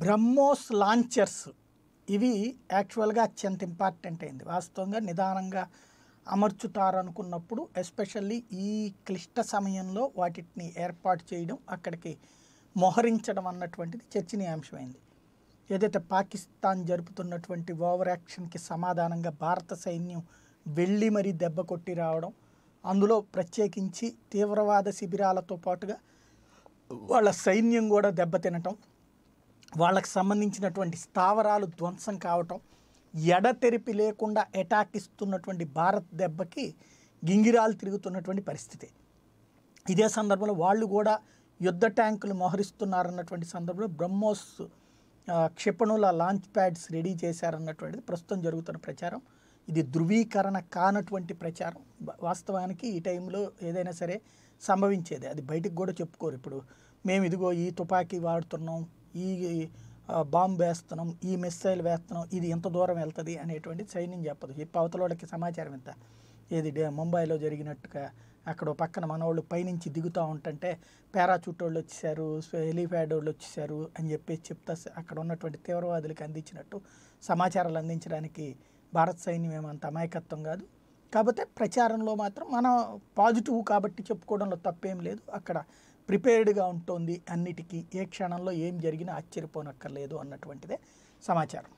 BrahMos launchers ఇవి యాక్చువల్గా అత్యంత ఇంపార్టెంట్ అయింది వాస్తవంగా నిదానంగా అమర్చుతారనుకున్నప్పుడు ఎస్పెషల్లీ ఈ క్లిష్ట సమయంలో వాటిని ఏర్పాటు చేయడం అక్కడికి మొహరించడం అన్నటువంటిది చర్చనీయాంశమైంది ఏదైతే పాకిస్తాన్ జరుపుతున్నటువంటి ఓవర్ యాక్షన్కి సమాధానంగా భారత సైన్యం వెళ్ళి మరీ దెబ్బ కొట్టి రావడం అందులో ప్రత్యేకించి తీవ్రవాద శిబిరాలతో పాటుగా వాళ్ళ సైన్యం కూడా దెబ్బతినటం వాళ్ళకి సంబంధించినటువంటి స్థావరాలు ధ్వంసం కావటం ఎడతెరిపి లేకుండా అటాక్ ఇస్తున్నటువంటి భారత్ దెబ్బకి గింగిరాలు తిరుగుతున్నటువంటి పరిస్థితి ఇదే సందర్భంలో వాళ్ళు కూడా యుద్ధ ట్యాంకులు మోహరిస్తున్నారన్నటువంటి సందర్భంలో బ్రహ్మోస్ క్షిపణుల లాంచ్ ప్యాడ్స్ రెడీ చేశారన్నటువంటిది ప్రస్తుతం జరుగుతున్న ప్రచారం ఇది ధృవీకరణ కానటువంటి ప్రచారం వాస్తవానికి ఈ టైంలో ఏదైనా సరే సంభవించేది అది బయటకు కూడా చెప్పుకోరు ఇప్పుడు మేము ఇదిగో ఈ తుపాకీ వాడుతున్నాం ఈ బాంబు వేస్తున్నాం ఈ మిస్సైల్ వేస్తున్నాం ఇది ఎంత దూరం వెళ్తుంది అనేటువంటి సైన్యం చెప్పదు ఈ పవతలోళ్ళకి సమాచారం ఇంత ఏది ముంబైలో జరిగినట్టుగా అక్కడ పక్కన మనవాళ్ళు పైనుంచి దిగుతూ ఉంటుంటే పారాచూట్ వాళ్ళు వచ్చేసారు హెలిప్యాడ్ వాళ్ళు వచ్చేసారు అని చెప్పేసి చెప్తా అక్కడ ఉన్నటువంటి తీవ్రవాదులకు అందించినట్టు సమాచారాలు అందించడానికి భారత సైన్యం ఏమంత అమాయకత్వం కాదు కాకపోతే ప్రచారంలో మాత్రం మనం పాజిటివ్ కాబట్టి చెప్పుకోవడంలో తప్పేం లేదు అక్కడ ప్రిపేర్డ్గా ఉంటుంది అన్నిటికీ ఏ క్షణంలో ఏం జరిగినా ఆశ్చర్యపోనక్కర్లేదు అన్నటువంటిదే సమాచారం